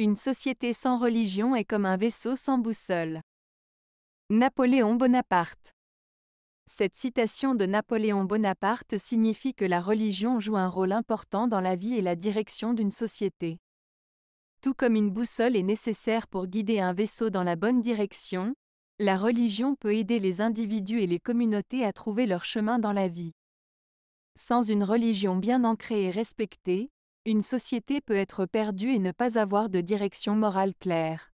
Une société sans religion est comme un vaisseau sans boussole. Napoléon Bonaparte Cette citation de Napoléon Bonaparte signifie que la religion joue un rôle important dans la vie et la direction d'une société. Tout comme une boussole est nécessaire pour guider un vaisseau dans la bonne direction, la religion peut aider les individus et les communautés à trouver leur chemin dans la vie. Sans une religion bien ancrée et respectée, une société peut être perdue et ne pas avoir de direction morale claire.